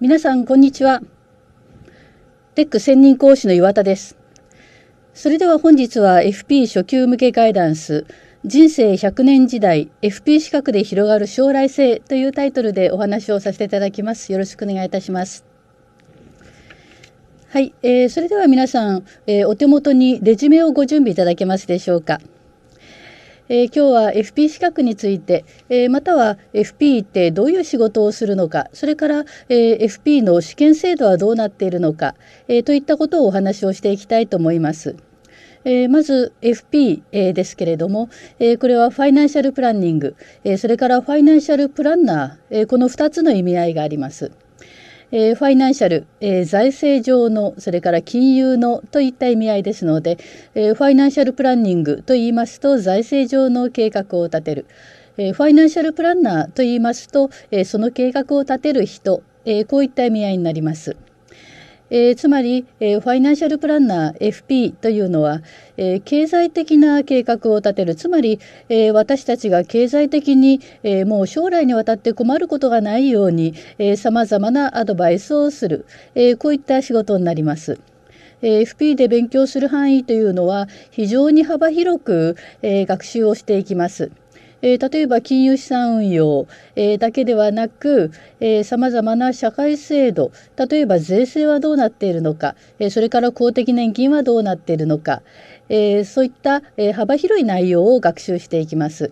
皆さんこんにちはテック専任講師の岩田ですそれでは本日は FP 初級向けガイダンス人生100年時代 FP 資格で広がる将来性というタイトルでお話をさせていただきますよろしくお願いいたしますはい、えー、それでは皆さん、えー、お手元にレジュメをご準備いただけますでしょうかえー、今日は FP 資格について、えー、または FP ってどういう仕事をするのかそれから、えー、FP の試験制度はどうなっているのか、えといったことをお話をしていきたいと思います。えまず FP、えですけれども、えこれはファイナンシャルプランニング、えそれからファイナンシャルプランナー、えこの2つの意味合いがあります。えー、ファイナンシャル、えー、財政上の、それから金融のといった意味合いですので、えー、ファイナンシャルプランニングと言いますと、財政上の計画を立てる。えファイナンシャルプランナーと言いますと、えその計画を立てる人、えこういった意味合いになります。えー、つまり、えー、ファイナンシャルプランナー FP というのは、えー、経済的な計画を立てるつまり、え私たちが経済的に、えもう将来にわたって困ることがないようにさまざまなアドバイスをする、えこういった仕事になります。FP で勉強する範囲というのは非常に幅広く、え学習をしていきます。えー、例えば金融資産運用、えー、だけではなく、えー、様々な社会制度、例えば税制はどうなっているのか、えそれから公的年金はどうなっているのか、えそういった、え幅広い内容を学習していきます。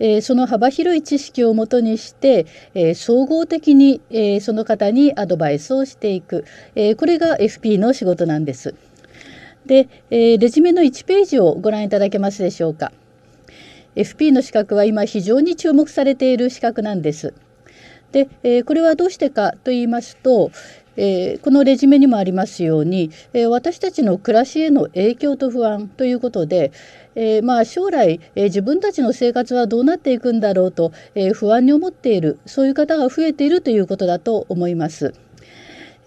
えその幅広い知識をもとにして、え総合的に、えその方にアドバイスをしていく、えこれが FP の仕事なんです。で、えレジュメの1ページをご覧いただけますでしょうか。FP の資格は今非常に注目されている資格なんです。で、えこれはどうしてかと言いますと、えこのレジュメにもありますように、え私たちの暮らしへの影響と不安ということで、えまあ、将来、え自分たちの生活はどうなっていくんだろうと、え不安に思っているそういう方が増えているということだと思います。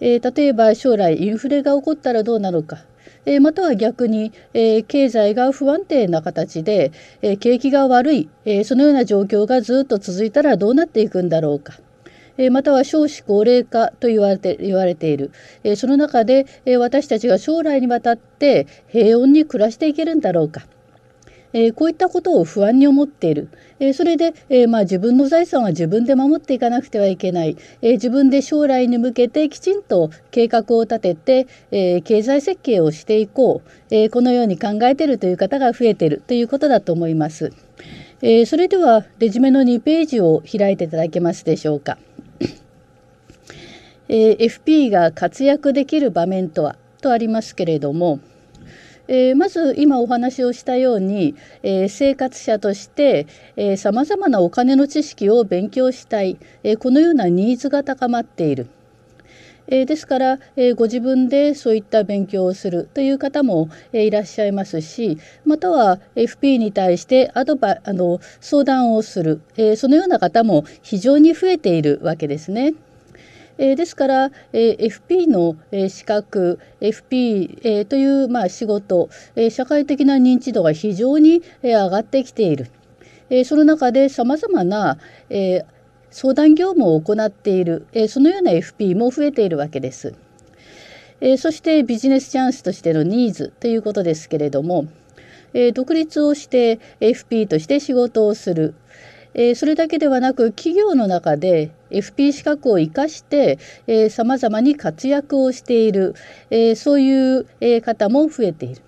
え例えば将来インフレが起こったらどうなのかえまたは逆に、え経済が不安定な形で、え景気が悪い、えそのような状況がずっと続いたらどうなっていくんだろうか。または少子高齢化と言われて言われているその中で私たちが将来にわたって平穏に暮らしていけるんだろうか。えー、こういったことを不安に思っている、えー、それで、えー、まあ、自分の財産は自分で守っていかなくてはいけない、え自分で将来に向けてきちんと計画を立てて、え経済設計をしていこう、えこのように考えているという方が増えているということだと思います。えそれではレジュメの2ページを開いていただけますでしょうか。え FP が活躍できる場面とはとありますけれども、えー、まず今お話をしたように、えー、生活者としてさまざまなお金の知識を勉強したい、えー、このようなニーズが高まっている。えー、ですから、えー、ご自分でそういった勉強をするという方も、えー、いらっしゃいますしまたは FP に対してアドバあの相談をする、えそのような方も非常に増えているわけですね。えー、ですから、えー、FP の、えー、資格 FP、えー、という、まあ、仕事、えー、社会的な認知度が非常に、えー、上がってきている、えー、その中でさまざまな、えー、相談業務を行っている、えー、そのような FP も増えているわけです。えー、そしてビジネスチャンスとしてのニーズということですけれども、えー、独立をして FP として仕事をするえそれだけではなく企業の中で FP 資格を生かしてさまざまに活躍をしている、えそういう方も増えている。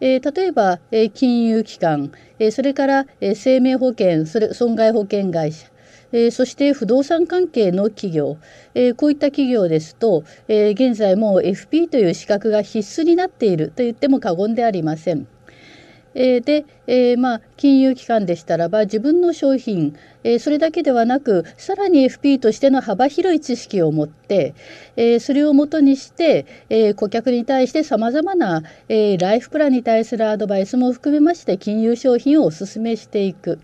え例えば、え金融機関、えそれから、え生命保険それ損害保険会社、えそして不動産関係の企業、えこういった企業ですと、え現在も FP という資格が必須になっていると言っても過言でありません。えー、で、えー、まあ、金融機関でしたらば自分の商品、えー、それだけではなくさらに FP としての幅広い知識を持って、えそれをもとにして、え顧客に対してさまざまな、えライフプランに対するアドバイスも含めまして金融商品をおすすめしていく。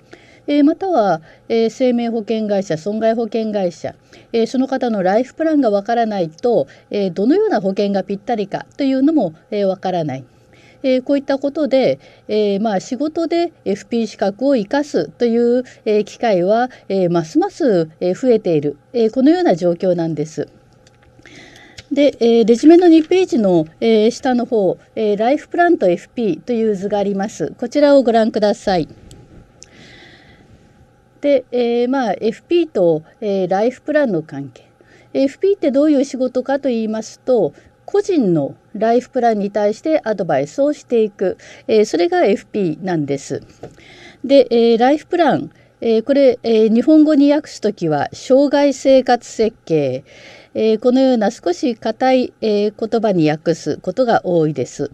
えまたは、え生命保険会社損害保険会社、えその方のライフプランがわからないと、えどのような保険がぴったりかというのもわ、えー、からないえー、こういったことで、えー、まあ仕事で FP 資格を生かすという、えー、機会は、えー、ますます、えー、増えている、えー、このような状況なんです。で、えー、レジュメの2ページの、えー、下の方、えー、ライフプラント FP という図があります。こちらをご覧ください。で、えー、まあ FP と、えー、ライフプランの関係。FP ってどういう仕事かと言いますと、個人のライフプランに対してアドバイスをしていく、えそれが FP なんです。で、えライフプラン、えこれ、え日本語に訳すときは障害生活設計、えこのような少し硬い、え言葉に訳すことが多いです。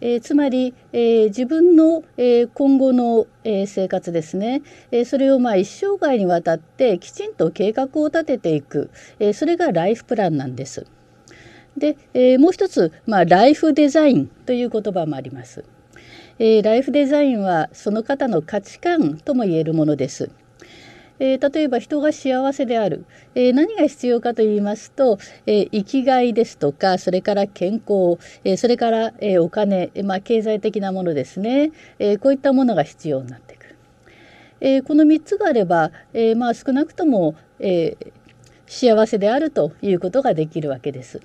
えー、つまり、えー、自分の、えー、今後の、え生活ですね、えそれをまあ一生涯にわたってきちんと計画を立てていく、えそれがライフプランなんです。で、えもう一つ、まあ、ライフデザインという言葉もあります。えライフデザインはその方の価値観とも言えるものです。えー、例えば人が幸せである、えー、何が必要かと言いますと、えー、生きがいですとかそれから健康、えそれから、えお金、まあ、経済的なものですね、えこういったものが必要になってくる、えこの3つがあれば、えまあ、少なくとも、え幸せであるということができるわけです。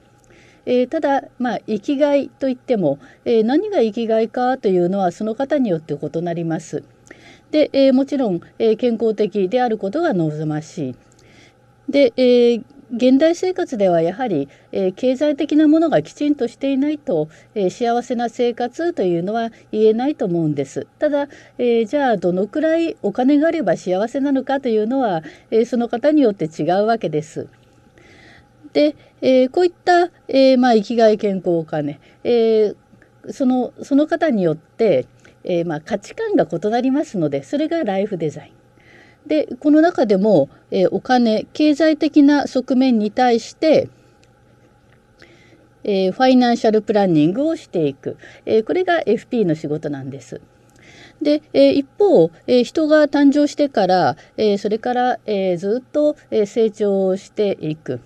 えー、ただ、まあ、生きがいといっても、えー、何が生きがいかというのはその方によって異なります。で、えー、もちろん、えー、健康的であることが望ましい。で、えー、現代生活ではやはり、えー、経済的なものがきちんとしていないと、えー、幸せな生活というのは言えないと思うんです。ただ、えー、じゃあどのくらいお金があれば幸せなのかというのは、えその方によって違うわけです。で、えこういった、えまあ、生きがい健康お金、えそのその方によって、えー、まあ、価値観が異なりますのでそれがライフデザイン。でこの中でも、えー、お金経済的な側面に対して、えー、ファイナンシャルプランニングをしていく、えー、これが FP の仕事なんです。で、え一方、え人が誕生してから、えそれから、えずっと、え成長していく。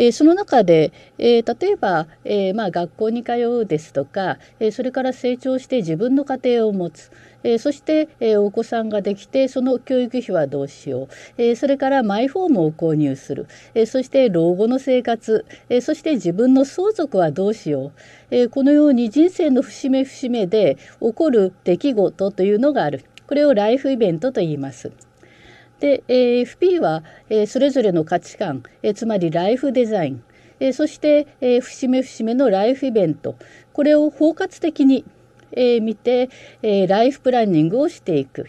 えー、その中で、えー、例えば、えー、まあ、学校に通うですとか、えそれから成長して自分の家庭を持つ、えそして、えお子さんができてその教育費はどうしよう、えそれからマイホームを購入する、えそして老後の生活、えそして自分の相続はどうしよう、えこのように人生の節目節目で起こる出来事というのがあるこれをライフイベントと言います。で、え FP は、えそれぞれの価値観、えつまりライフデザイン、えそして、え節目節目のライフイベントこれを包括的に、えー、見て、えライフプランニングをしていく。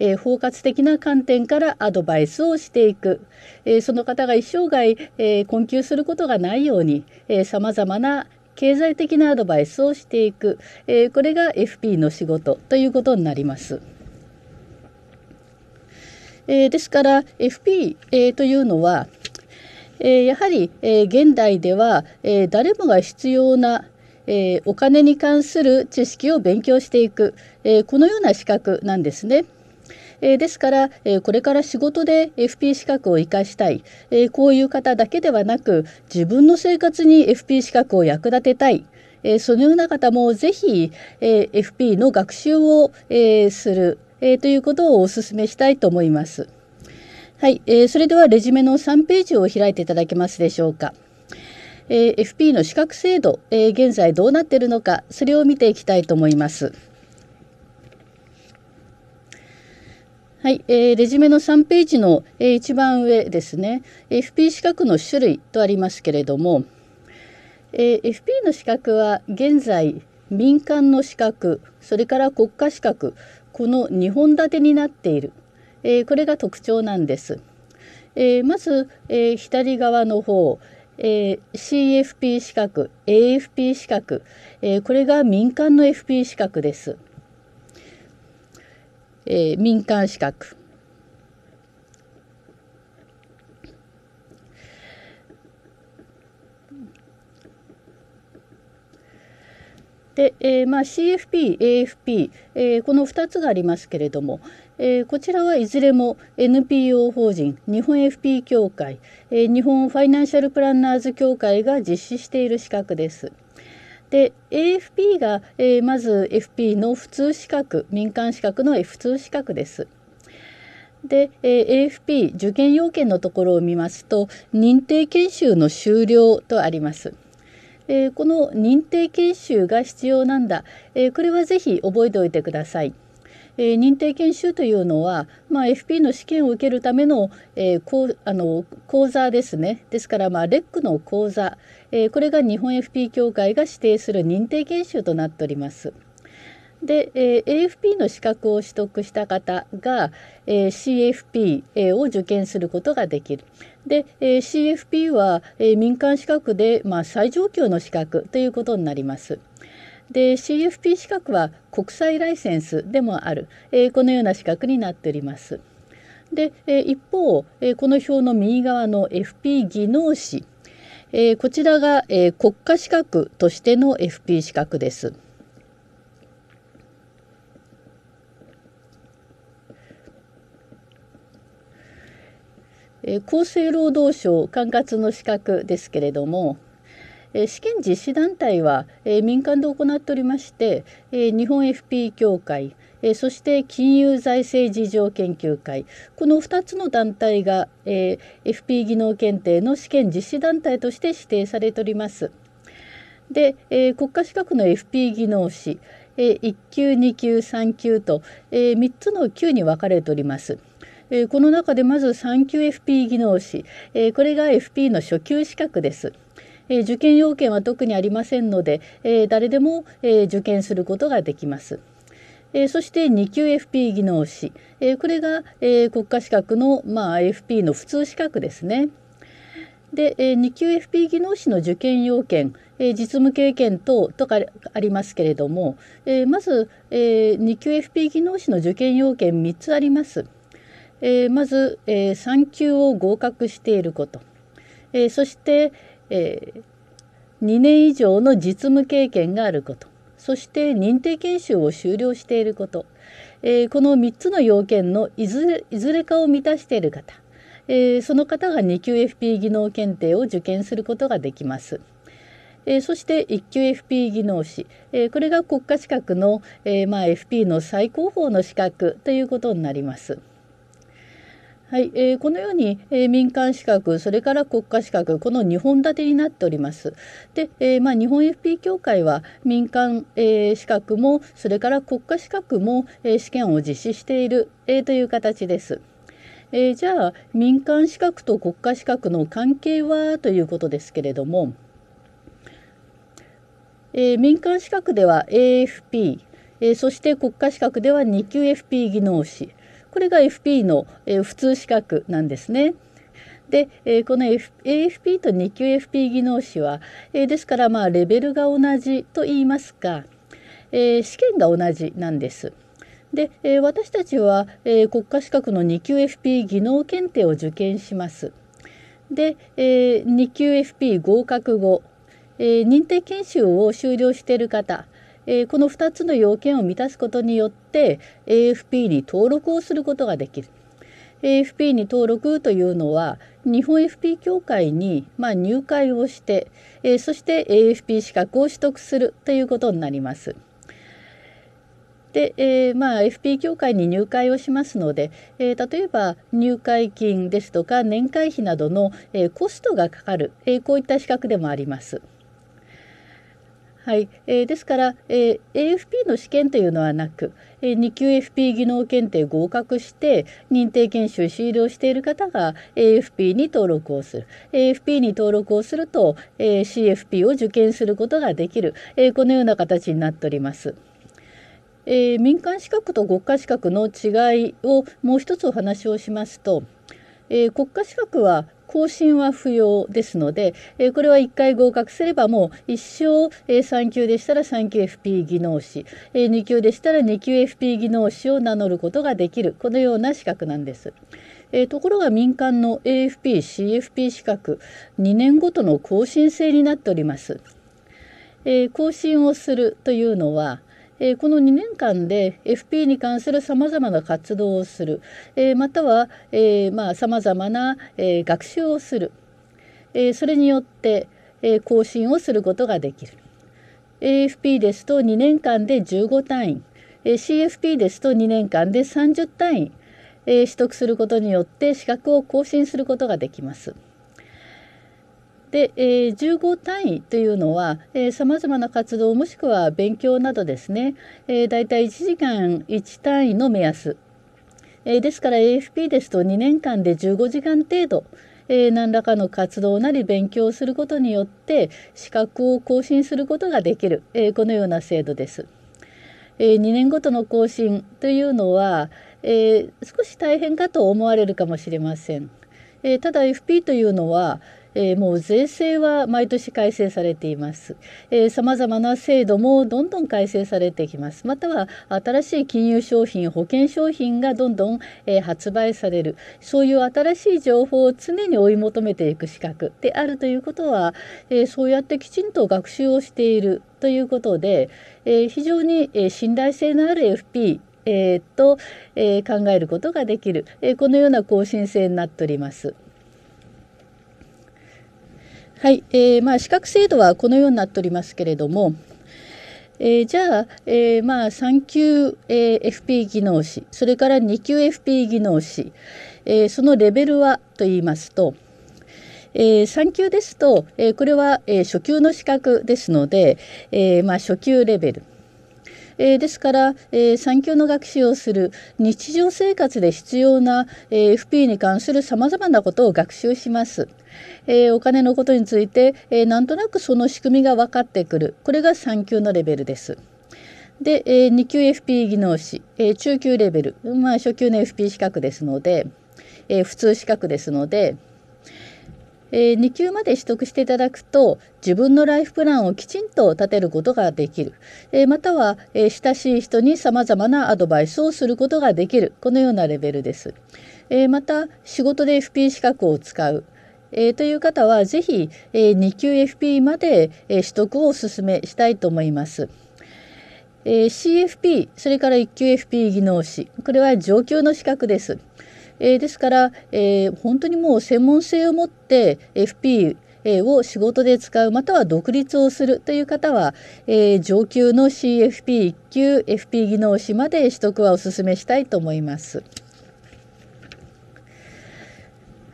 え包括的な観点からアドバイスをしていく、えその方が一生涯、え困窮することがないようにさまざまな経済的なアドバイスをしていく、えこれが FP の仕事ということになります。えー、ですから FP、えー、というのは、えー、やはり、え現代では、え誰もが必要なえお金に関する知識を勉強していく、えこのような資格なんですね。えですから、えこれから仕事で FP 資格を生かしたい、えこういう方だけではなく自分の生活に FP 資格を役立てたい、えそのような方もぜひ、え FP の学習を、えするえー、ということをお勧めしたいと思います。はい、えー、それではレジュメの3ページを開いていただけますでしょうか。えー、FP の資格制度、えー、現在どうなっているのか、それを見ていきたいと思います。はい、えー、レジュメの3ページの、えー、一番上ですね、FP 資格の種類とありますけれども、えー、FP の資格は現在民間の資格それから国家資格この2本立てになっている、えー、これが特徴なんです。えー、まず、えー、左側の方、え CFP 資格 AFP 資格、えこれが民間の FP 資格です。え民間資格で、えー、まあ、CFP、AFP、えー、この2つがありますけれども、えー、こちらはいずれも NPO 法人日本 FP 協会、え日本ファイナンシャルプランナーズ協会が実施している資格です。で AFP が、えまず FP の普通資格民間資格の普通資格です。で、え AFP 受験要件のところを見ますと認定研修の終了とあります。えー、この認定研修が必要なんだ、えー、これはぜひ覚えておいてください。え認定研修というのは、まあ、FP の試験を受けるための,、えー、あの講座ですねですから、まあ、レックの講座、えこれが日本 FP 協会が指定する認定研修となっております。で、えー、AFP の資格を取得した方が、えー、CFP、えを受験することができる。で、え CFP は、え民間資格で、まあ、最上級の資格ということになります。で CFP 資格は国際ライセンスでもある、えこのような資格になっております。で、え一方、えこの表の右側の FP 技能士、えこちらが、え国家資格としての FP 資格です。厚生労働省管轄の資格ですけれども試験実施団体は民間で行っておりまして日本 FP 協会そして金融財政事情研究会この2つの団体が FP 技能検定の試験実施団体として指定されております。で国家資格の FP 技能士1級2級3級と3つの級に分かれております。えー、この中でまず3級 FP 技能士、えー、これが FP の初級資格です。えー、受験要件は特にありませんので、え誰でも、え受験することができます。えそして2級 FP 技能士、えこれが、え国家資格の、まあ、FP の普通資格ですね。で、え2級 FP 技能士の受験要件、え実務経験等とかありますけれども、えまず、え2級 FP 技能士の受験要件3つあります。えー、まず、えー、3級を合格していること、えー、そして、えー、2年以上の実務経験があることそして認定研修を修了していること、えー、この3つの要件のいずれいずれかを満たしている方、えー、その方が2級 FP 技能検定を受験することができます。えー、そして1級 FP 技能士、えー、これが国家資格の、えーまあ、FP の最高峰の資格ということになります。はい、えー、このように、えー、民間資格それから国家資格この2本立てになっております。で、えー、まあ、日本 FP 協会は民間、えー、資格もそれから国家資格も、え試験を実施している、えという形です。えじゃあ民間資格と国家資格の関係はということですけれども、え民間資格では AFP、えそして国家資格では2級 FP 技能士これが FP の、え普通資格なんですね。で、えこの、F、AFP と2級 FP 技能士は、えですからまあレベルが同じと言いますか、え試験が同じなんです。で、え私たちは、え国家資格の2級 FP 技能検定を受験します。で、え2級 FP 合格後、え認定研修を終了している方えー、この2つの要件を満たすことによって AFP に登録をすることができる。AFP に登録というのは日本 FP 協会に、まあ、入会をして、えー、そして AFP 資格を取得するということになります。で、えー、まあ FP 協会に入会をしますので、えー、例えば入会金ですとか年会費などの、えー、コストがかかる、えこういった資格でもあります。はい、えー、ですから、えー、AFP の試験というのはなく、えー、2級 FP 技能検定合格して認定研修終了している方が AFP に登録をする AFP に登録をすると、えー、CFP を受験することができる、えー、このような形になっております。えー、民間資格と国家資格の違いをもう一つお話をしますと、えー、国家資格は更新は不要ですので、えこれは1回合格すればもう一生、え3級でしたら3級 f p 技能士、え2級でしたら2級 f p 技能士を名乗ることができるこのような資格なんです。えところが民間の AFP、CFP 資格2年ごとの更新制になっております。え更新をするというのはえこの2年間で FP に関するさまざまな活動をする、えまたはさまざ、まな、え学習をする、えそれによって、え更新をすることができる AFP ですと2年間で15単位 CFP ですと2年間で30単位取得することによって資格を更新することができます。で、えー、15単位というのはさまざまな活動もしくは勉強などですね、えー、だいたい1時間1単位の目安、えー、ですから AFP ですと2年間で15時間程度、えー、何らかの活動なり勉強することによって資格を更新することができる、えー、このような制度です。え2年ごとの更新というのは、え少し大変かと思われるかもしれません。えただ FP というのは、えー、もう税制は毎年改正されています。えまざまな制度もどんどん改正されてきます。または新しい金融商品、保険商品がどんどん、えー、発売される。そういう新しい情報を常に追い求めていく資格であるということは、えー、そうやってきちんと学習をしているということで、えー、非常に、えー、信頼性のある FP えー、と、えー、考えることができる、えー、このような更新制になっております。はい、えー、まあ資格制度はこのようになっておりますけれども、えー、じゃあ、えー、まあ3級、え FP 技能士それから2級 FP 技能士、えー、そのレベルはと言いますと、えー、3級ですと、えー、これは、えー、初級の資格ですので、えー、まあ初級レベル。えー、ですから、えー、産教の学習をする日常生活で必要な、えー、FP に関するさまざまなことを学習します。えー、お金のことについて、えー、なんとなくその仕組みが分かってくるこれが3級のレベルです。で、えー、2級 FP 技能士、えー、中級レベル、まあ、初級の FP 資格ですので、えー、普通資格ですので、えー、2級まで取得していただくと自分のライフプランをきちんと立てることができる、えー、または、えー、親しい人にさまざまなアドバイスをすることができるこのようなレベルです。えまた仕事で FP 資格を使うえー、という方は是非、えー、2級 FP まで、えー、取得をお勧めしたいと思います。えー、CFP それから1級 FP 技能士これは上級の資格です。えー、ですから、えー、本当にもう専門性を持って FP を仕事で使うまたは独立をするという方は、えー、上級の CFP1 級 FP 技能士まで取得はお勧めしたいと思います。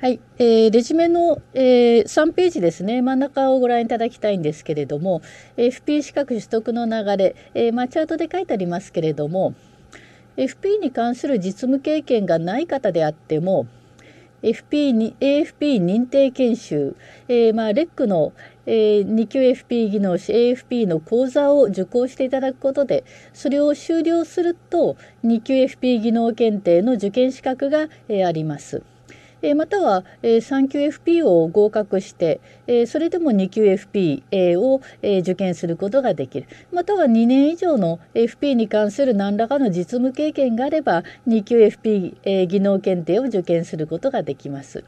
はい、えー、レジュメの、えー、3ページですね真ん中をご覧いただきたいんですけれども FP 資格取得の流れ、えーまあ、チャートで書いてありますけれども FP に関する実務経験がない方であっても FP に AFP 認定研修、えー、まあ、レックの、えー、2級 FP 技能士 AFP の講座を受講していただくことでそれを終了すると2級 FP 技能検定の受験資格が、えー、あります。えまたは、え3級 f p を合格して、えそれでも2級 f p えを、え受験することができるまたは2年以上の FP に関する何らかの実務経験があれば2級 f p え技能検定を受験することができます。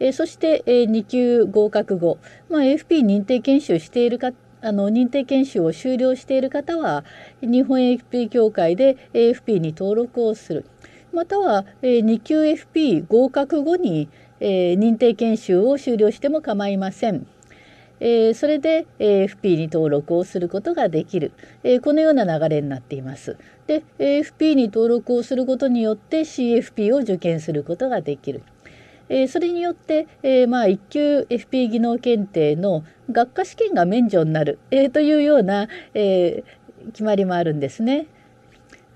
えそして、え2級合格後、まあ、f p 認定研修しているかあの認定研修を修了している方は日本 f p 協会で AFP に登録をする。または、え2級 FP 合格後に、え認定研修を修了しても構いません。えそれで、え FP に登録をすることができる、えこのような流れになっています。で FP に登録をすることによって CFP を受験することができる。えそれによって、えまあ、1級 FP 技能検定の学科試験が免除になる、えというような、え決まりもあるんですね。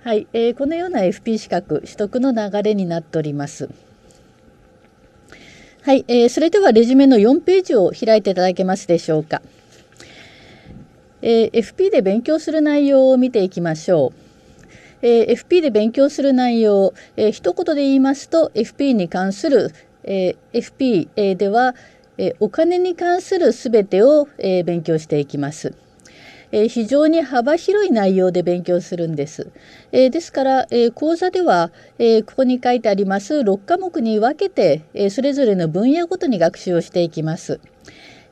はい、えー、このような FP 資格取得の流れになっております。はい、えー、それではレジュメの4ページを開いていただけますでしょうか。えー、FP で勉強する内容を見ていきましょう。えー、FP で勉強する内容、えー、一言で言いますと FP に関する、えー、FP、えー、では、えー、お金に関するすべてを、えー、勉強していきます。え非常に幅広い内容で勉強するんです。えですから、え講座では、えここに書いてあります6科目に分けて、えそれぞれの分野ごとに学習をしていきます。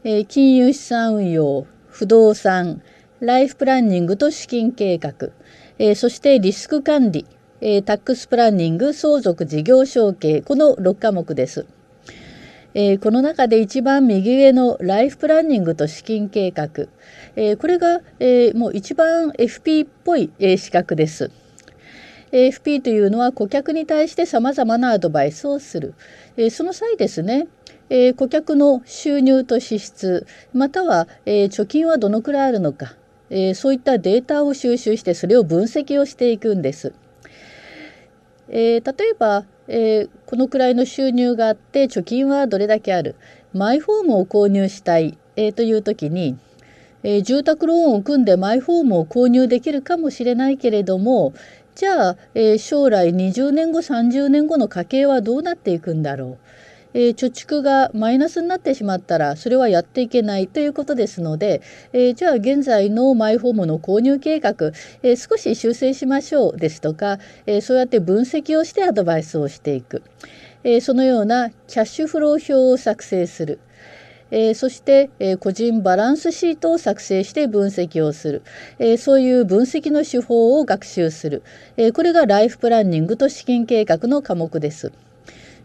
え金融資産運用、不動産、ライフプランニングと資金計画、えそしてリスク管理、えタックスプランニング、相続、事業承継、この6科目です。えー、この中で一番右上のライフプランニングと資金計画、えー、これが、えー、もう一番 FP っぽい、えー、資格です。FP というのは顧客に対してざまなアドバイスをする。えー、その際ですね、えー、顧客の収入と支出、または、えー、貯金はどのくらいあるのか、えそういったデータを収集してそれを分析をしていくんです。え例えば、えこのくらいの収入があって貯金はどれだけあるマイホームを購入したい、えという時にえー、住宅ローンを組んでマイホームを購入できるかもしれないけれどもじゃあ、えー、将来20年後30年後の家計はどうなっていくんだろう、えー、貯蓄がマイナスになってしまったらそれはやっていけないということですので、えー、じゃあ現在のマイホームの購入計画、え少し修正しましょうですとか、えそうやって分析をしてアドバイスをしていく、えそのようなキャッシュフロー表を作成する。えー、そして、えー、個人バランスシートを作成して分析をする、えー、そういう分析の手法を学習する、えこれがライフプランニングと資金計画の科目です。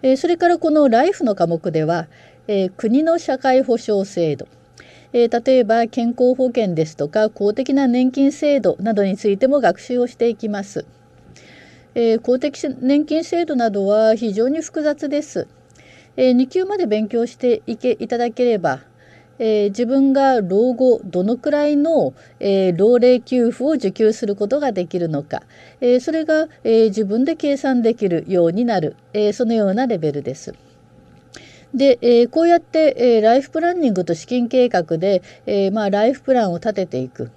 えそれからこのライフの科目では、え国の社会保障制度、え例えば健康保険ですとか公的な年金制度などについても学習をしていきます。え公的年金制度などは非常に複雑です。えー、2級まで勉強していけいただければ、えー、自分が老後どのくらいの、えー、老齢給付を受給することができるのか、えそれが、え自分で計算できるようになる、えそのようなレベルです。で、えー、こうやって、えー、ライフプランニングと資金計画で、えー、まあ、ライフプランを立てていく、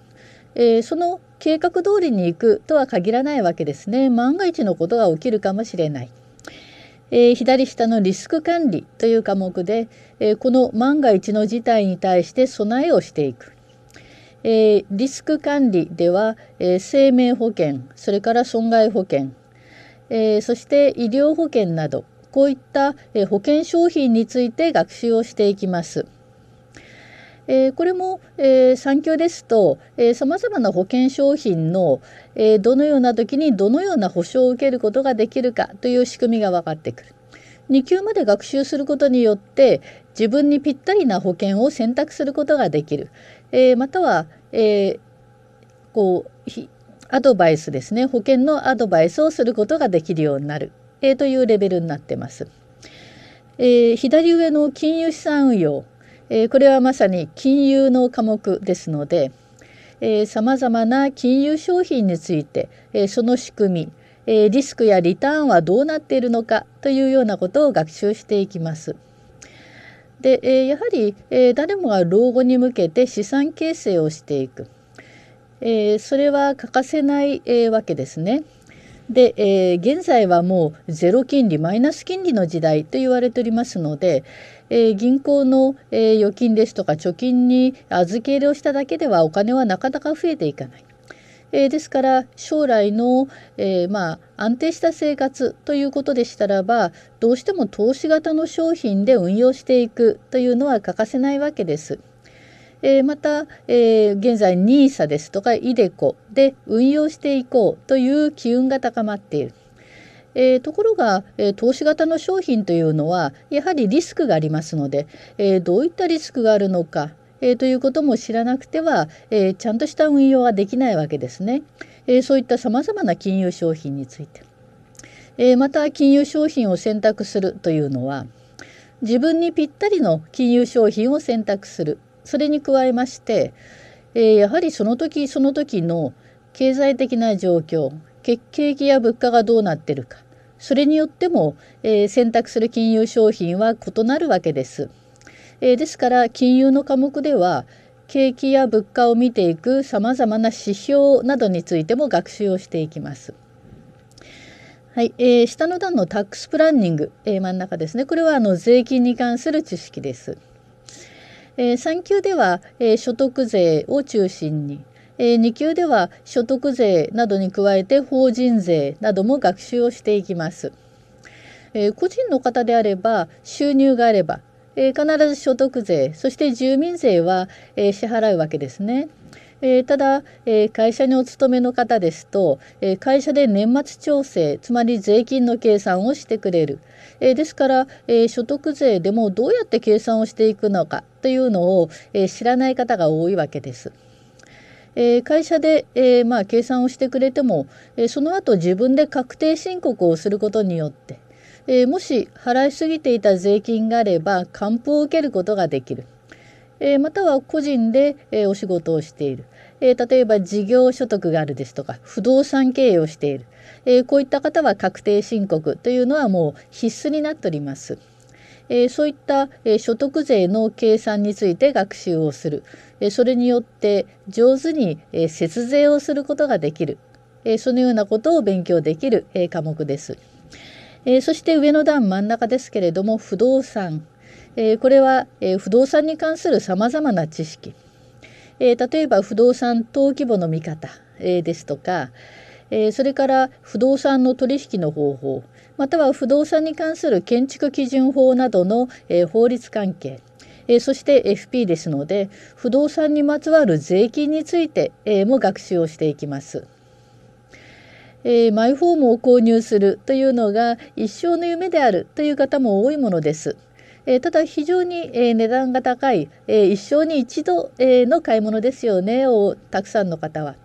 えその計画通りに行くとは限らないわけですね万が一のことが起きるかもしれない。えー、左下のリスク管理という科目で、えー、この万が一の事態に対して備えをしていく。えー、リスク管理では、え生命保険それから損害保険、えそして医療保険などこういった、え保険商品について学習をしていきます。えー、これも、えー、産業ですとさまざまな保険商品の、えー、どのような時にどのような保証を受けることができるかという仕組みが分かってくる。2級まで学習することによって自分にぴったりな保険を選択することができる、えー、または、えー、こうアドバイスですね保険のアドバイスをすることができるようになる、えー、というレベルになってます。え左上の金融資産運用えー、これはまさに金融の科目ですのでさまざまな金融商品について、えー、その仕組み、えー、リスクやリターンはどうなっているのかというようなことを学習していきます。で、えー、やはり、え誰もが老後に向けて資産形成をしていく、えそれは欠かせない、えわけですね。で、え現在はもうゼロ金利マイナス金利の時代と言われておりますので、えー、銀行の、えー、預金ですとか貯金に預け入れをしただけではお金はなかなか増えていかない。えー、ですから将来の、えー、まあ安定した生活ということでしたらばどうしても投資型の商品で運用していくというのは欠かせないわけです。えー、また、えー、現在 NISA ですとか iDeCo で運用していこうという機運が高まっている。えー、ところが、えー、投資型の商品というのはやはりリスクがありますので、えー、どういったリスクがあるのか、えー、ということも知らなくては、えー、ちゃんとした運用はできないわけですね。えー、そういったさまざまな金融商品について。えー、また金融商品を選択するというのは自分にぴったりの金融商品を選択するそれに加えまして、えー、やはりその時その時の経済的な状況景気や物価がどうなってるかそれによっても、えー、選択する金融商品は異なるわけです。えー、ですから金融の科目では景気や物価を見ていくさまざまな指標などについても学習をしていきます。はい、えー、下の段のタックスプランニング、えー、真ん中ですねこれはあの税金に関する知識です。えー、3級では、えー、所得税を中心にえ2級では所得税などに加えて法人税なども学習をしていきます。え個人の方であれば収入があれば、え必ず所得税そして住民税は、え支払うわけですね。えただ、え会社にお勤めの方ですと、え会社で年末調整つまり税金の計算をしてくれる、えですから、え所得税でもどうやって計算をしていくのかというのを、え知らない方が多いわけです。えー、会社で、えー、まあ、計算をしてくれても、えー、その後自分で確定申告をすることによって、えもし払いすぎていた税金があれば還付を受けることができる、えまたは個人で、えお仕事をしている、え例えば事業所得があるですとか不動産経営をしている、えこういった方は確定申告というのはもう必須になっております。えそういった、え所得税の計算について学習をする、それによって上手に節税をすることができるそのようなことを勉強できる科目です。そして上の段真ん中ですけれども不動産これは不動産に関するさまざまな知識例えば不動産登記簿の見方ですとかそれから不動産の取引の方法または不動産に関する建築基準法などの法律関係えそして FP ですので不動産にまつわる税金について、えも学習をしていきます。えー、マイホームを購入するというのが一生の夢であるという方も多いものです。えー、ただ非常に、えー、値段が高い、え一生に一度、えの買い物ですよねをたくさんの方は。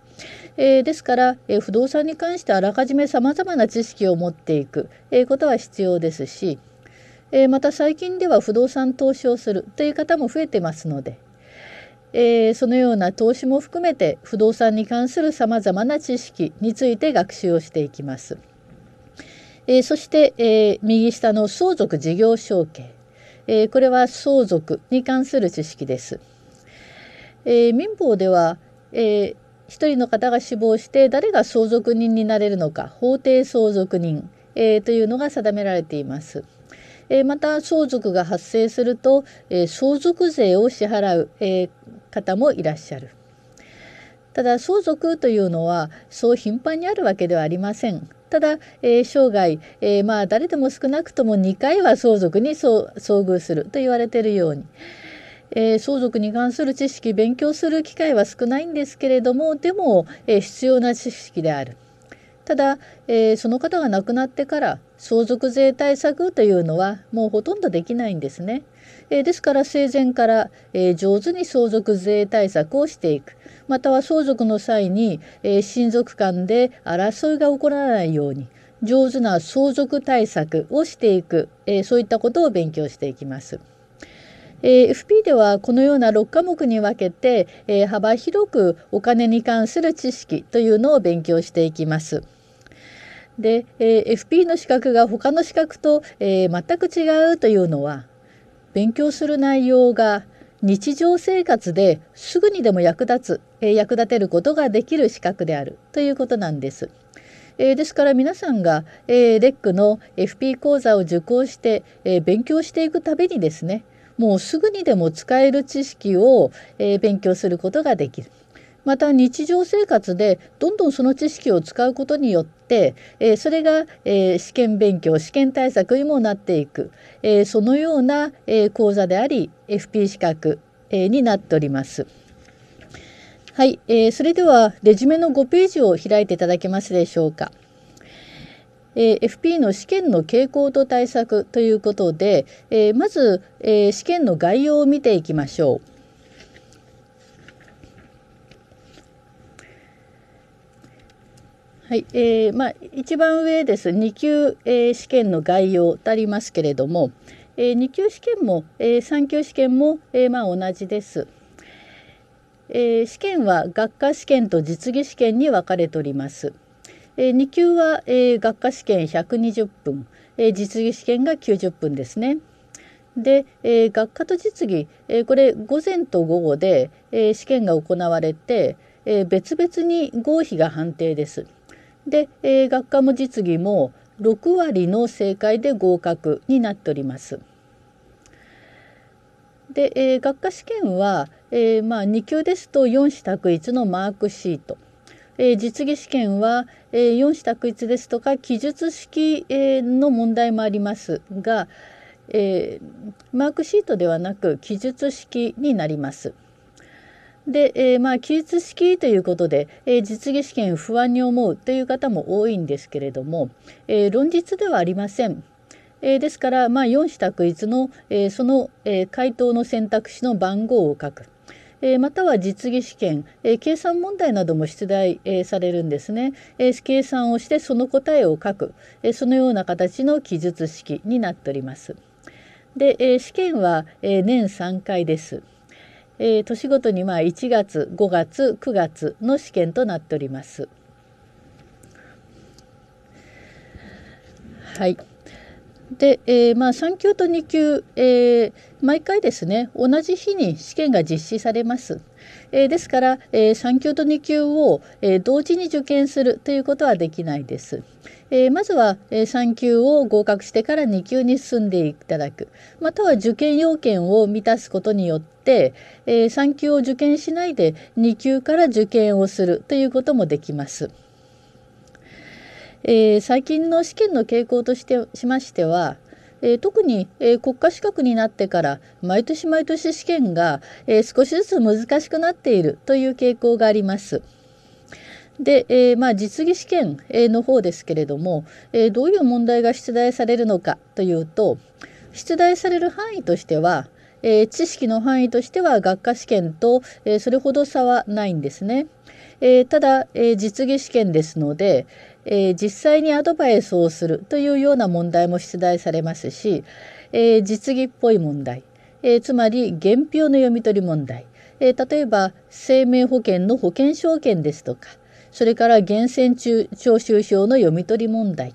えですから、え不動産に関してあらかじめさまざまな知識を持っていく、えことは必要ですし。えー、また最近では不動産投資をするという方も増えてますので、えー、そのような投資も含めて不動産に関するさまざまな知識について学習をしていきます。えー、そして、えー、右下の相続事業承継、えー、これは相続に関する知識です。え民法では、え1人の方が死亡して誰が相続人になれるのか法定相続人、えというのが定められています。えー、また相続が発生すると、えー、相続税を支払う、え方もいらっしゃる。ただ相続というのはそう頻繁にあるわけではありません。ただ、えー、生涯、えー、まあ誰でも少なくとも2回は相続に遭遇すると言われているように、えー、相続に関する知識勉強する機会は少ないんですけれどもでも、え必要な知識である。ただ、えその方が亡くなってから相続税対策というのはもうほとんどできないんですね。えー、ですから生前から、えー、上手に相続税対策をしていくまたは相続の際に、えー、親族間で争いが起こらないように上手な相続対策をしていく、えそういったことを勉強していきます。え FP ではこのような6科目に分けて、え幅広くお金に関する知識というのを勉強していきます。で、えー、FP の資格が他の資格と、えー、全く違うというのは勉強する内容が日常生活ですぐにでも役立つ、えー、役立てることができる資格であるということなんです。えー、ですから皆さんが、えー、レックの FP 講座を受講して、えー、勉強していくたびにですねもうすぐにでも使える知識を、え勉強することができる。また日常生活でどんどんその知識を使うことによって、えー、それが、えー、試験勉強試験対策にもなっていく、えー、そのような、え講座であり FP 資格、えになっております。はい、えそれではレジュメの5ページを開いていただけますでしょうか。え FP の試験の傾向と対策ということで、えまず、え試験の概要を見ていきましょう。はい、えー、まあ一番上です2級、えー、試験の概要とありますけれども、えー、2級試験も、えー、3級試験も、えー、まあ同じです。えー、試験は学科試験と実技試験に分かれております。えー、2級は、えー、学科試験120分、えー、実技試験が90分ですね。で、えー、学科と実技、えー、これ午前と午後で、えー、試験が行われて、えー、別々に合否が判定です。で、えー、学科も実技も6割の正解で合格になっております。で、えー、学科試験は、えー、まあ、2級ですと4子択一のマークシート、えー、実技試験は、えー、4子択一ですとか記述式、えの問題もありますが、えマークシートではなく記述式になります。で、えー、まあ記述式ということで、えー、実技試験不安に思うという方も多いんですけれども、えー、論述ではありません。えー、ですから、まあ、4子択一の、えー、その、えー、回答の選択肢の番号を書く。えまたは実技試験、え計算問題なども出題、えされるんですね、え計算をしてその答えを書く、えそのような形の記述式になっております。で、え試験は、え年3回です。えー、年ごとにまあ1月5月9月の試験となっております。はい、で、えー、まあ、3級と2級、えー、毎回ですね同じ日に試験が実施されます。えー、ですから、え3級と2級を、え同時に受験するということはできないです。えー、まずは、え3級を合格してから2級に進んでいただくまたは受験要件を満たすことによって、え3級を受験しないで2級から受験をするということもできます。えー、最近の試験の傾向としてしましては、えー、特に、えー、国家資格になってから毎年毎年試験が、え少しずつ難しくなっているという傾向があります。で、えー、まあ、実技試験の方ですけれども、えー、どういう問題が出題されるのかというと出題される範囲としては、えー、知識の範囲としては学科試験と、えそれほど差はないんですね。えただ、え実技試験ですので、え実際にアドバイスをするというような問題も出題されますし、え実技っぽい問題、えつまり原票の読み取り問題、え例えば生命保険の保険証券ですとか、それから源泉中徴収票の読み取り問題、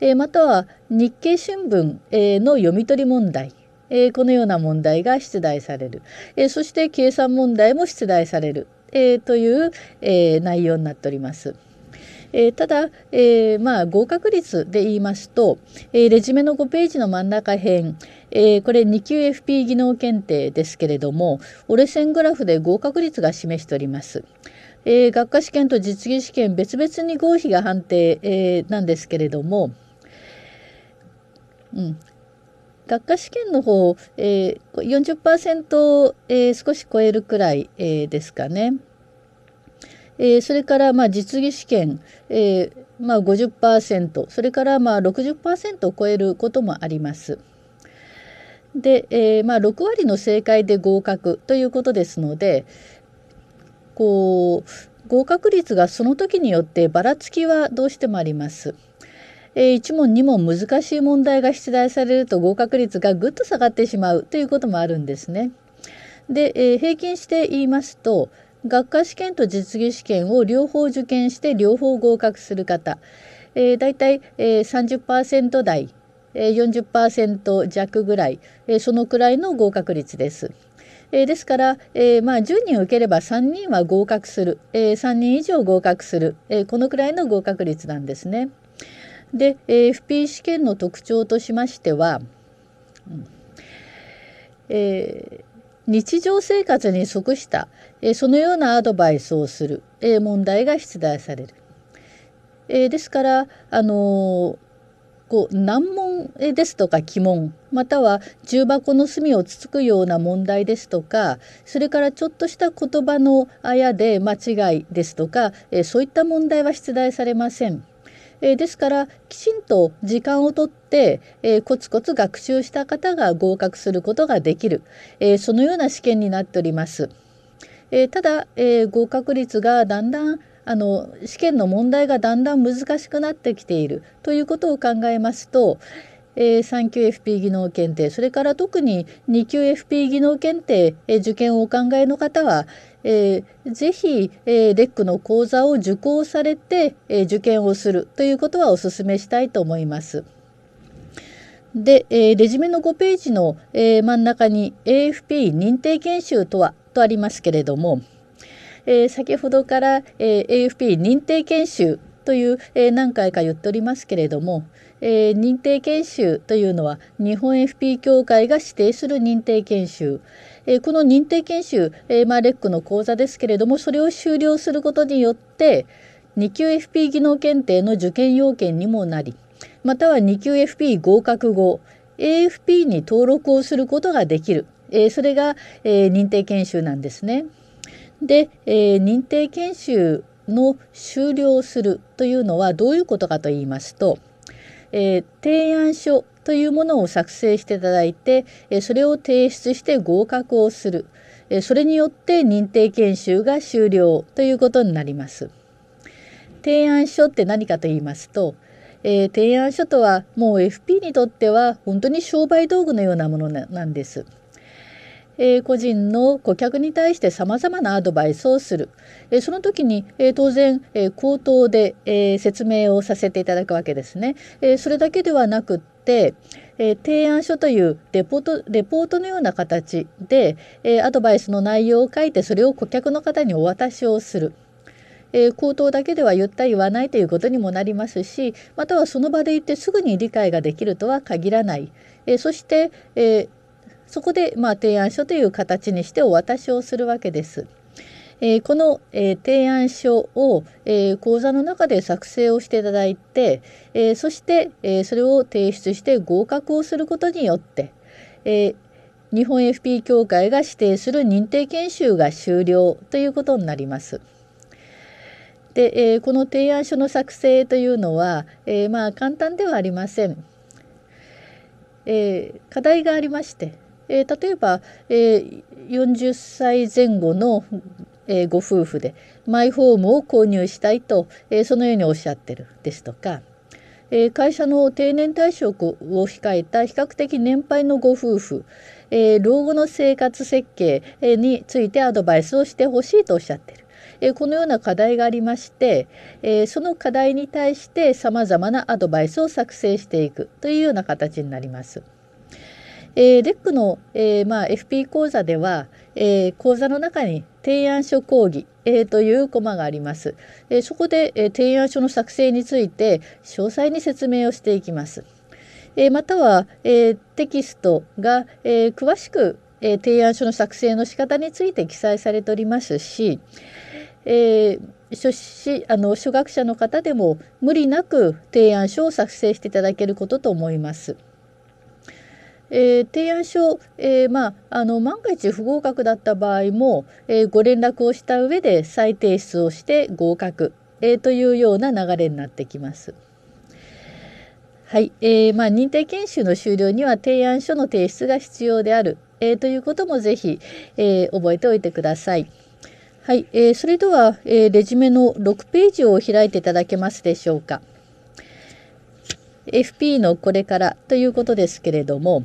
えまたは日経新聞、えの読み取り問題、えこのような問題が出題される、えそして計算問題も出題される、えという、え内容になっております。えー、ただ、えー、まあ、合格率で言いますと、えー、レジュメの5ページの真ん中辺、えこれ2級 FP 技能検定ですけれども折れ線グラフで合格率が示しております。えー、学科試験と実技試験別々に合否が判定、えー、なんですけれども、うん、学科試験の方、えー、40%を、えー、少し超えるくらい、えー、ですかね。えー、それからまあ実技試験、えーまあ50、それからまあ60%を超えることもあります。で、えーまあ、6割の正解で合格ということですので、こう合格率がその時によってばらつきはどうしてもあります。えー、1問2問難しい問題が出題されると合格率がぐっと下がってしまうということもあるんですね。で、えー、平均して言いますと学科試験と実技試験を両方受験して両方合格する方、えー、大体、えー、30%台、えー、40%弱ぐらい、えー、そのくらいの合格率です。えー、ですから、えー、まあ、10人受ければ3人は合格する、えー、3人以上合格する、えこのくらいの合格率なんですね。で、え FP 試験の特徴としましては、え日常生活に即した、えそのようなアドバイスをする、え問題が出題される。えですから、あのーこう難問ですとか鬼門または重箱の隅をつつくような問題ですとかそれからちょっとした言葉のあやで間違いですとかそういった問題は出題されません。ですからきちんと時間をとってえコツコツ学習した方が合格することができるえそのような試験になっております。えただえ合格率がだんだんあの試験の問題がだんだん難しくなってきているということを考えますと、えー、3級 FP 技能検定それから特に2級 FP 技能検定、えー、受験をお考えの方は、えー、ぜひ、えー、レックの講座を受講されて、えー、受験をするということはお勧めしたいと思います。で、えー、レジュメの5ページの、えー、真ん中に AFP 認定研修とはとありますけれどもえー、先ほどから、えー、AFP 認定研修という、えー、何回か言っておりますけれども、えー、認定研修というのは日本 FP 協会が指定する認定研修、えー、この認定研修、えーまあ、レックの講座ですけれどもそれを終了することによって2級 FP 技能検定の受験要件にもなりまたは2級 FP 合格後 AFP に登録をすることができる、えー、それが、えー、認定研修なんですね。で、えー、認定研修の終了するというのはどういうことかと言いますと、えー、提案書というものを作成していただいて、えそれを提出して合格をする、えそれによって認定研修が終了ということになります。提案書って何かと言いますと、えー、提案書とはもう FP にとっては本当に商売道具のようなものなんです。えー、個人の顧客に対してさまざまなアドバイスをする、えー、その時に、えー、当然、え口頭で、え説明をさせていただくわけですね。えそれだけではなくっえー、提案書というレポートレポートのような形で、えー、アドバイスの内容を書いてそれを顧客の方にお渡しをする。えー、口頭だけでは言った言わないということにもなりますしまたはその場で言ってすぐに理解ができるとは限らない、えそして、えーそこで、まあ、提案書という形にしてお渡しをするわけです。えー、この、えー、提案書を、えー、講座の中で作成をしていただいて、えそして、えそれを提出して合格をすることによって、え日本 FP 協会が指定する認定研修が終了ということになります。で、えこの提案書の作成というのは、えまあ簡単ではありません。え課題がありまして、えー、例えば、えー、40歳前後の、えー、ご夫婦でマイホームを購入したいと、えー、そのようにおっしゃってるですとか、えー、会社の定年退職を控えた比較的年配のご夫婦、えー、老後の生活設計についてアドバイスをしてほしいとおっしゃってる。えこのような課題がありまして、えその課題に対して様々なアドバイスを作成していくというような形になります。えー、レックの、えーまあ、FP 講座では、えー、講座の中に提案書講義、えー、というコマがあります。えー、そこで、えー、提案書の作成について詳細に説明をしていきます。えー、または、えー、テキストが、えー、詳しく、えー、提案書の作成の仕方について記載されておりますし、えー、初しあの初学者の方でも無理なく提案書を作成していただけることと思います。えー、提案書、えー、まあ、あの万が一不合格だった場合も、えー、ご連絡をした上で再提出をして合格、えというような流れになってきます。はい、えまあ、認定研修の終了には提案書の提出が必要である、えということもぜひ、え覚えておいてください。はい、えそれでは、えレジュメの6ページを開いていただけますでしょうか。FP のこれからということですけれども、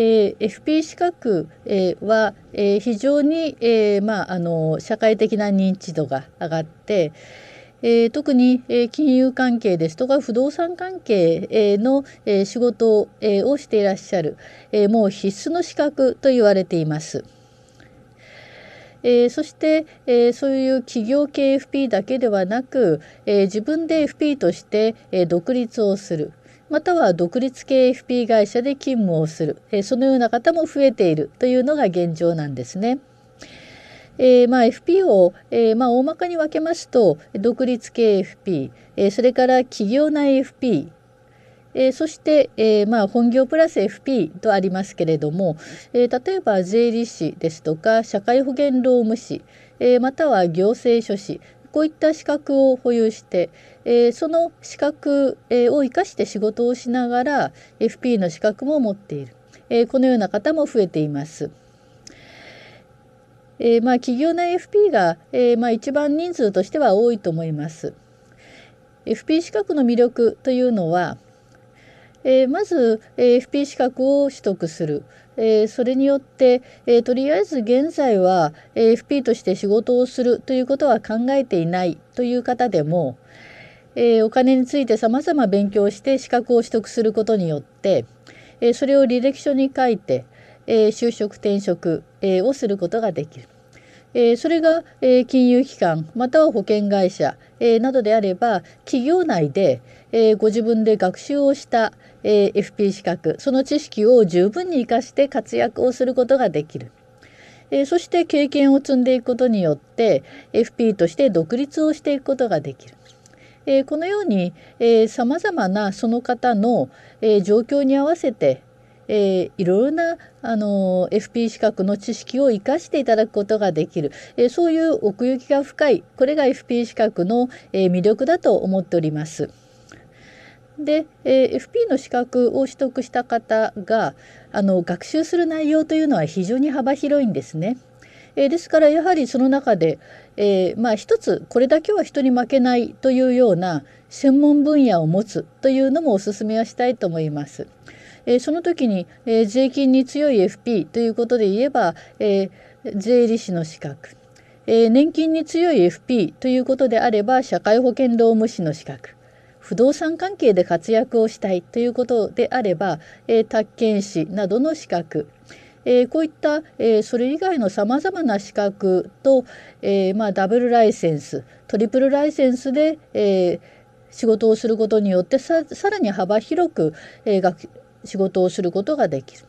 えー、FP 資格、えー、は、えー、非常に、えーまあ、あの社会的な認知度が上がって、えー、特に、えー、金融関係ですとか不動産関係、えー、の、えー、仕事、えー、をしていらっしゃる、えー、もう必須の資格と言われています。えー、そして、えー、そういう企業系 FP だけではなく、えー、自分で FP として、えー、独立をする、または独立系 FP 会社で勤務をする、えそのような方も増えているというのが現状なんですね。えーまあ、FP を、えーまあ、大まかに分けますと独立系 FP、えー、それから企業内 FP えー、そして、えーまあ、本業プラス FP とありますけれども、えー、例えば税理士ですとか社会保険労務士、えー、または行政書士こういった資格を保有して、えー、その資格、えを生かして仕事をしながら FP の資格も持っている、えー、このような方も増えています。えまあ、企業内 FP が、えまあ、一番人数としては多いと思います。FP 資格の魅力というのはえー、まず、え FP 資格を取得する。えそれによって、えとりあえず現在は、え FP として仕事をするということは考えていないという方でも、えお金についてさまざま勉強して資格を取得することによって、えそれを履歴書に書いて、え就職転職、えをすることができる。えそれが、え金融機関または保険会社、えなどであれば企業内で、えご自分で学習をした、えー、FP 資格その知識を十分に生かして活躍をすることができる。えー、そして経験を積んでいくことによって FP として独立をしていくことができる。えー、このようにさまざまなその方の、えー、状況に合わせて、えー、いろいろなあの FP 資格の知識を生かしていただくことができる、えそういう奥行きが深いこれが FP 資格の、え魅力だと思っております。で、えー、FP の資格を取得した方があの学習する内容というのは非常に幅広いんですね。えー、ですからやはりその中で、えー、まあ一つこれだけは人に負けないというような専門分野を持つというのもお勧めはしたいと思います。えー、その時に、えー、税金に強い FP ということで言えば、えー、税理士の資格、えー、年金に強い FP ということであれば社会保険労務士の資格不動産関係で活躍をしたいということであれば、えー、宅建士などの資格えー、こういった、えー、それ以外のさまざまな資格と、えー、まあ、ダブルライセンストリプルライセンスで、え仕事をすることによってさらに幅広く、えー、仕事をすることができる。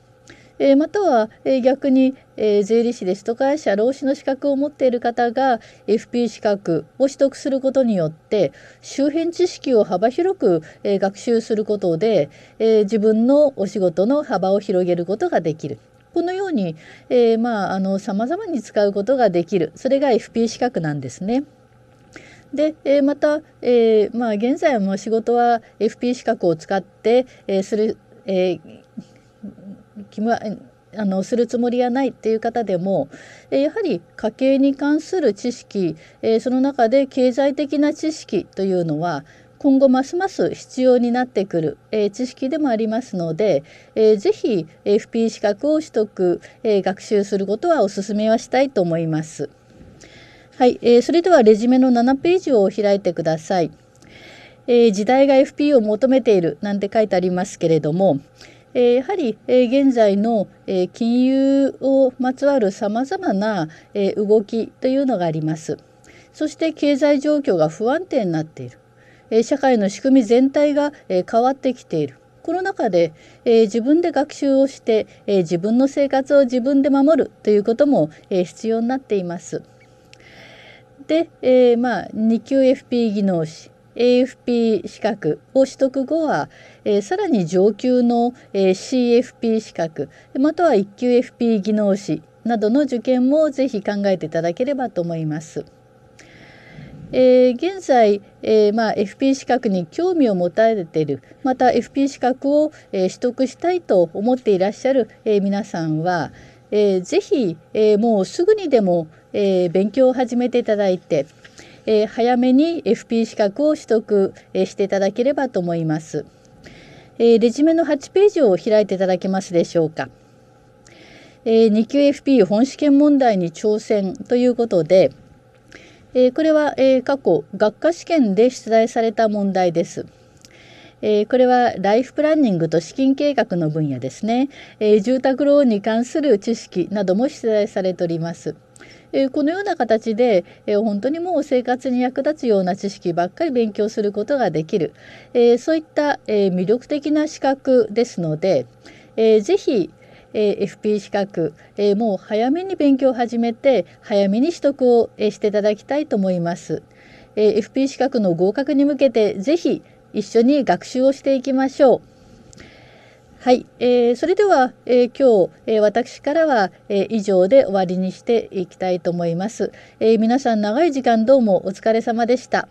えー、または、えー、逆に、えー、税理士ですと会社労使の資格を持っている方が FP 資格を取得することによって周辺知識を幅広く、えー、学習することで、えー、自分のお仕事の幅を広げることができる。このように、えー、まああの様々に使うことができる。それが FP 資格なんですね。で、えー、また、えー、まあ現在も仕事は FP 資格を使って、えー、する、えー、あのするつもりはないっていう方でもやはり家計に関する知識その中で経済的な知識というのは今後ますます必要になってくる、え知識でもありますので、えー、ぜひ FP 資格を取得、え学習することはお勧めはしたいと思います。はい、えそれではレジュメの7ページを開いてください。え時代が FP を求めているなんて書いてありますけれども、えやはり、え現在の、え金融をまつわるさまざまな、え動きというのがあります。そして経済状況が不安定になっている、え社会の仕組み全体が、え変わってきている。この中で、え自分で学習をして、え自分の生活を自分で守るということも、え必要になっています。で、えまあ、二級 FP 技能士 AFP 資格を取得後は、えー、さらに上級の、えー、CFP 資格または1級 FP 技能士などの受験もぜひ考えていただければと思います。えー、現在、えーまあ、FP 資格に興味を持たれているまた FP 資格を、えー、取得したいと思っていらっしゃる、えー、皆さんは、えー、ぜひ、えー、もうすぐにでも、えー、勉強を始めていただいてえ早めに FP 資格を取得、えしていただければと思います。えレジュメの8ページを開いていただけますでしょうか。え2級 FP 本試験問題に挑戦ということで、えこれは、え過去学科試験で出題された問題です。えこれはライフプランニングと資金計画の分野ですね、え住宅ローンに関する知識なども出題されております。えこのような形で、え本当にもう生活に役立つような知識ばっかり勉強することができる、えそういった、え魅力的な資格ですので、えー、ぜひえー、FP 資格、えー、もう早めに勉強を始めて早めに取得を、えー、していただきたいと思います、えー、FP 資格の合格に向けてぜひ一緒に学習をしていきましょうはい、えー、それでは、えー、今日、えー、私からは、えー、以上で終わりにしていきたいと思います、え皆さん長い時間どうもお疲れ様でした。